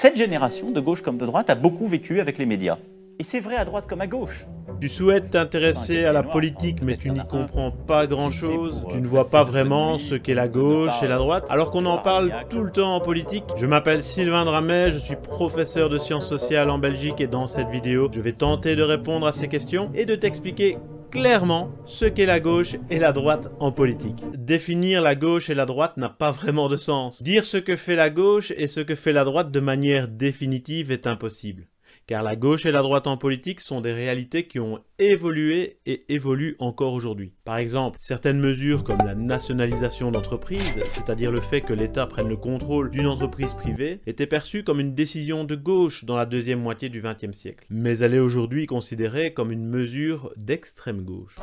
Cette génération, de gauche comme de droite, a beaucoup vécu avec les médias. Et c'est vrai à droite comme à gauche. Tu souhaites t'intéresser à la politique, mais tu n'y comprends pas grand-chose. Tu ne euh, vois pas vraiment ce qu'est la gauche et la droite, alors qu'on en parle tout le temps en politique. Je m'appelle Sylvain Dramet, je suis professeur de sciences sociales en Belgique et dans cette vidéo, je vais tenter de répondre à ces questions et de t'expliquer clairement ce qu'est la gauche et la droite en politique. Définir la gauche et la droite n'a pas vraiment de sens. Dire ce que fait la gauche et ce que fait la droite de manière définitive est impossible car la gauche et la droite en politique sont des réalités qui ont évolué et évoluent encore aujourd'hui. Par exemple, certaines mesures comme la nationalisation d'entreprises, c'est-à-dire le fait que l'État prenne le contrôle d'une entreprise privée, étaient perçues comme une décision de gauche dans la deuxième moitié du XXe siècle, mais elle est aujourd'hui considérée comme une mesure d'extrême gauche.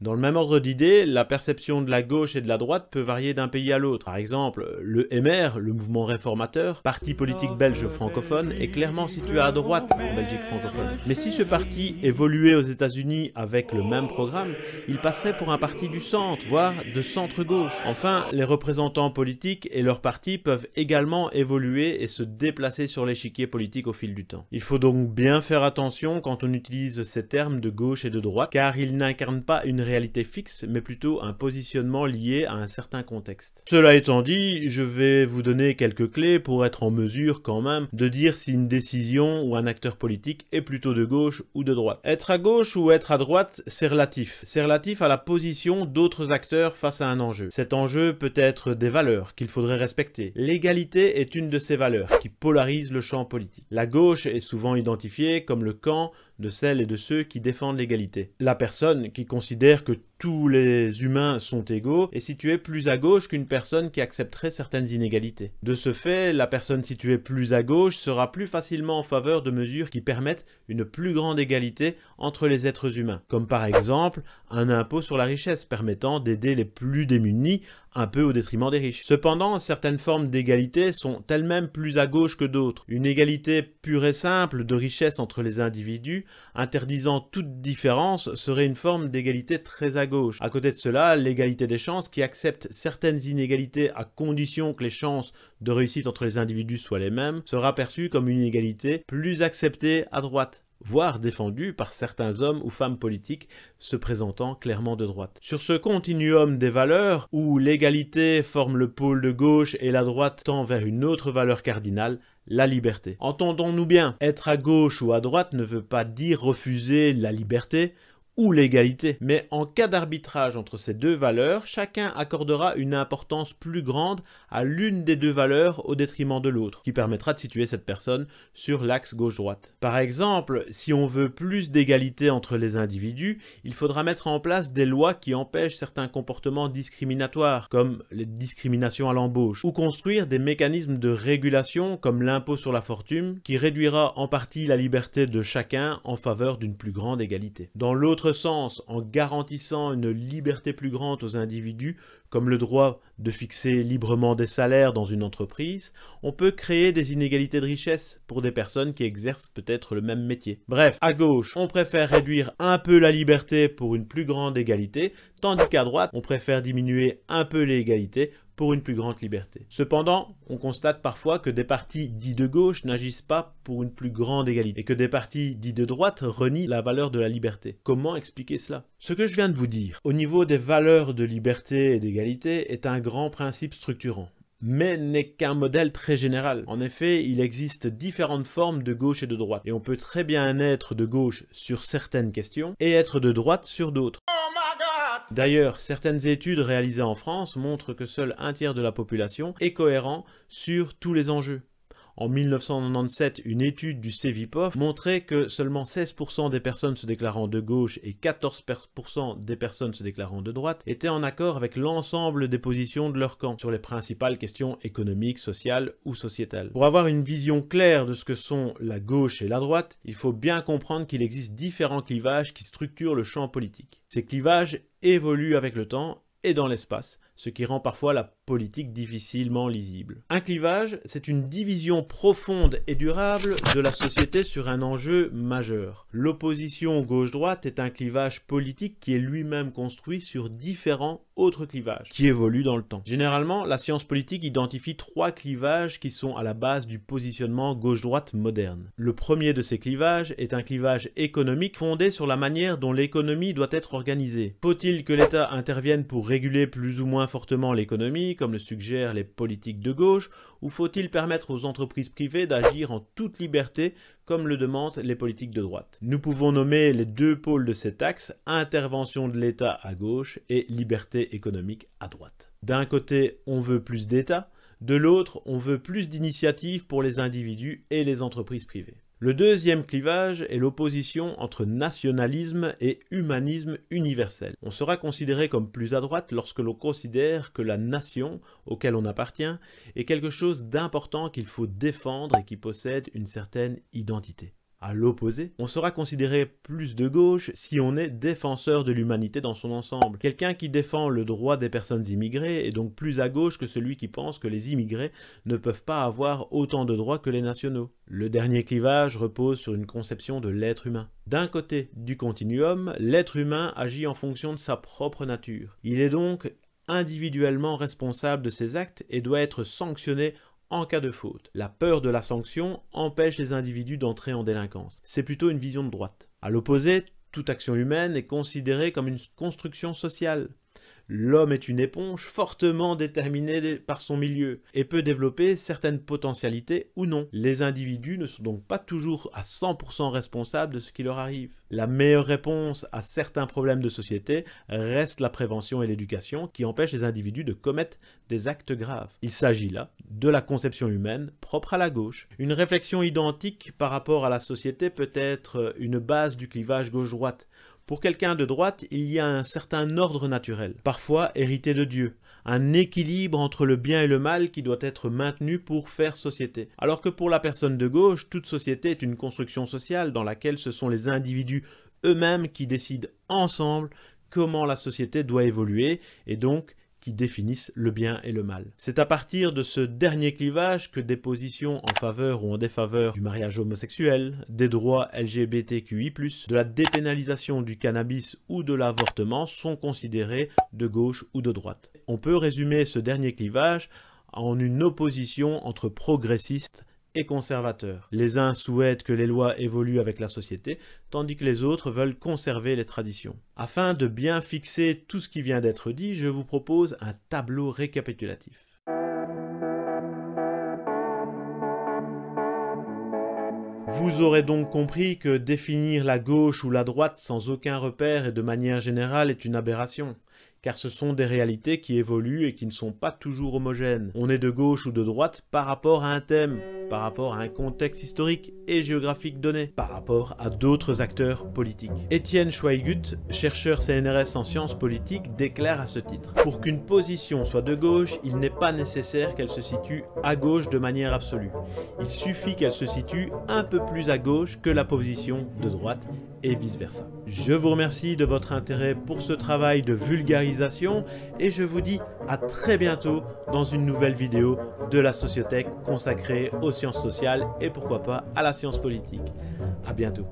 Dans le même ordre d'idées, la perception de la gauche et de la droite peut varier d'un pays à l'autre. Par exemple, le MR, le mouvement réformateur, parti politique belge francophone, est clairement situé à droite en Belgique francophone. Mais si ce parti évoluait aux États-Unis avec le même programme, il passerait pour un parti du centre, voire de centre-gauche. Enfin, les représentants politiques et leurs partis peuvent également évoluer et se déplacer sur l'échiquier politique au fil du temps. Il faut donc bien faire attention quand on utilise ces termes de gauche et de droite, car ils n'incarnent pas une réalité fixe, mais plutôt un positionnement lié à un certain contexte. Cela étant dit, je vais vous donner quelques clés pour être en mesure quand même de dire si une décision ou un acteur politique est plutôt de gauche ou de droite. Être à gauche ou être à droite, c'est relatif. C'est relatif à la position d'autres acteurs face à un enjeu. Cet enjeu peut être des valeurs qu'il faudrait respecter. L'égalité est une de ces valeurs qui polarise le champ politique. La gauche est souvent identifiée comme le camp de celles et de ceux qui défendent l'égalité. La personne qui considère que tous les humains sont égaux et si plus à gauche qu'une personne qui accepterait certaines inégalités. De ce fait, la personne située plus à gauche sera plus facilement en faveur de mesures qui permettent une plus grande égalité entre les êtres humains, comme par exemple un impôt sur la richesse permettant d'aider les plus démunis un peu au détriment des riches. Cependant, certaines formes d'égalité sont elles-mêmes plus à gauche que d'autres. Une égalité pure et simple de richesse entre les individus, interdisant toute différence, serait une forme d'égalité très à gauche. À côté de cela, l'égalité des chances qui accepte certaines inégalités à condition que les chances de réussite entre les individus soient les mêmes sera perçue comme une inégalité plus acceptée à droite voire défendue par certains hommes ou femmes politiques se présentant clairement de droite. Sur ce continuum des valeurs, où l'égalité forme le pôle de gauche et la droite tend vers une autre valeur cardinale, la liberté. Entendons-nous bien, être à gauche ou à droite ne veut pas dire refuser la liberté ou l'égalité. Mais en cas d'arbitrage entre ces deux valeurs, chacun accordera une importance plus grande à l'une des deux valeurs au détriment de l'autre, qui permettra de situer cette personne sur l'axe gauche-droite. Par exemple, si on veut plus d'égalité entre les individus, il faudra mettre en place des lois qui empêchent certains comportements discriminatoires, comme les discriminations à l'embauche, ou construire des mécanismes de régulation comme l'impôt sur la fortune, qui réduira en partie la liberté de chacun en faveur d'une plus grande égalité. Dans l'autre sens en garantissant une liberté plus grande aux individus, comme le droit de fixer librement des salaires dans une entreprise, on peut créer des inégalités de richesse pour des personnes qui exercent peut-être le même métier. Bref, à gauche, on préfère réduire un peu la liberté pour une plus grande égalité, tandis qu'à droite, on préfère diminuer un peu l'égalité une plus grande liberté. Cependant, on constate parfois que des partis dits de gauche n'agissent pas pour une plus grande égalité, et que des partis dits de droite renient la valeur de la liberté. Comment expliquer cela Ce que je viens de vous dire, au niveau des valeurs de liberté et d'égalité, est un grand principe structurant mais n'est qu'un modèle très général. En effet, il existe différentes formes de gauche et de droite, et on peut très bien être de gauche sur certaines questions, et être de droite sur d'autres. Oh D'ailleurs, certaines études réalisées en France montrent que seul un tiers de la population est cohérent sur tous les enjeux. En 1997, une étude du CEVIPOF montrait que seulement 16% des personnes se déclarant de gauche et 14% des personnes se déclarant de droite étaient en accord avec l'ensemble des positions de leur camp sur les principales questions économiques, sociales ou sociétales. Pour avoir une vision claire de ce que sont la gauche et la droite, il faut bien comprendre qu'il existe différents clivages qui structurent le champ politique. Ces clivages évoluent avec le temps et dans l'espace, ce qui rend parfois la politique difficilement lisible. Un clivage, c'est une division profonde et durable de la société sur un enjeu majeur. L'opposition gauche-droite est un clivage politique qui est lui-même construit sur différents autres clivages, qui évoluent dans le temps. Généralement, la science politique identifie trois clivages qui sont à la base du positionnement gauche-droite moderne. Le premier de ces clivages est un clivage économique fondé sur la manière dont l'économie doit être organisée. Faut-il que l'État intervienne pour réguler plus ou moins fortement l'économie comme le suggèrent les politiques de gauche, ou faut-il permettre aux entreprises privées d'agir en toute liberté, comme le demandent les politiques de droite Nous pouvons nommer les deux pôles de cet axe, intervention de l'État à gauche et liberté économique à droite. D'un côté, on veut plus d'État, de l'autre, on veut plus d'initiatives pour les individus et les entreprises privées. Le deuxième clivage est l'opposition entre nationalisme et humanisme universel. On sera considéré comme plus à droite lorsque l'on considère que la nation auquel on appartient est quelque chose d'important qu'il faut défendre et qui possède une certaine identité à l'opposé, on sera considéré plus de gauche si on est défenseur de l'humanité dans son ensemble. Quelqu'un qui défend le droit des personnes immigrées est donc plus à gauche que celui qui pense que les immigrés ne peuvent pas avoir autant de droits que les nationaux. Le dernier clivage repose sur une conception de l'être humain. D'un côté du continuum, l'être humain agit en fonction de sa propre nature. Il est donc individuellement responsable de ses actes et doit être sanctionné en cas de faute. La peur de la sanction empêche les individus d'entrer en délinquance. C'est plutôt une vision de droite. À l'opposé, toute action humaine est considérée comme une construction sociale. L'homme est une éponge fortement déterminée par son milieu et peut développer certaines potentialités ou non. Les individus ne sont donc pas toujours à 100% responsables de ce qui leur arrive. La meilleure réponse à certains problèmes de société reste la prévention et l'éducation qui empêchent les individus de commettre des actes graves. Il s'agit là de la conception humaine propre à la gauche. Une réflexion identique par rapport à la société peut être une base du clivage gauche-droite pour quelqu'un de droite, il y a un certain ordre naturel, parfois hérité de Dieu, un équilibre entre le bien et le mal qui doit être maintenu pour faire société. Alors que pour la personne de gauche, toute société est une construction sociale dans laquelle ce sont les individus eux-mêmes qui décident ensemble comment la société doit évoluer, et donc qui définissent le bien et le mal. C'est à partir de ce dernier clivage que des positions en faveur ou en défaveur du mariage homosexuel, des droits LGBTQI+, de la dépénalisation du cannabis ou de l'avortement sont considérées de gauche ou de droite. On peut résumer ce dernier clivage en une opposition entre progressistes et conservateurs. Les uns souhaitent que les lois évoluent avec la société, tandis que les autres veulent conserver les traditions. Afin de bien fixer tout ce qui vient d'être dit, je vous propose un tableau récapitulatif. Vous aurez donc compris que définir la gauche ou la droite sans aucun repère et de manière générale est une aberration car ce sont des réalités qui évoluent et qui ne sont pas toujours homogènes. On est de gauche ou de droite par rapport à un thème, par rapport à un contexte historique et géographique donné, par rapport à d'autres acteurs politiques. Étienne Schweigut, chercheur CNRS en sciences politiques, déclare à ce titre « Pour qu'une position soit de gauche, il n'est pas nécessaire qu'elle se situe à gauche de manière absolue. Il suffit qu'elle se situe un peu plus à gauche que la position de droite et vice-versa. » Je vous remercie de votre intérêt pour ce travail de vulgarisation et je vous dis à très bientôt dans une nouvelle vidéo de la Sociothèque consacrée aux sciences sociales et pourquoi pas à la science politique. A bientôt.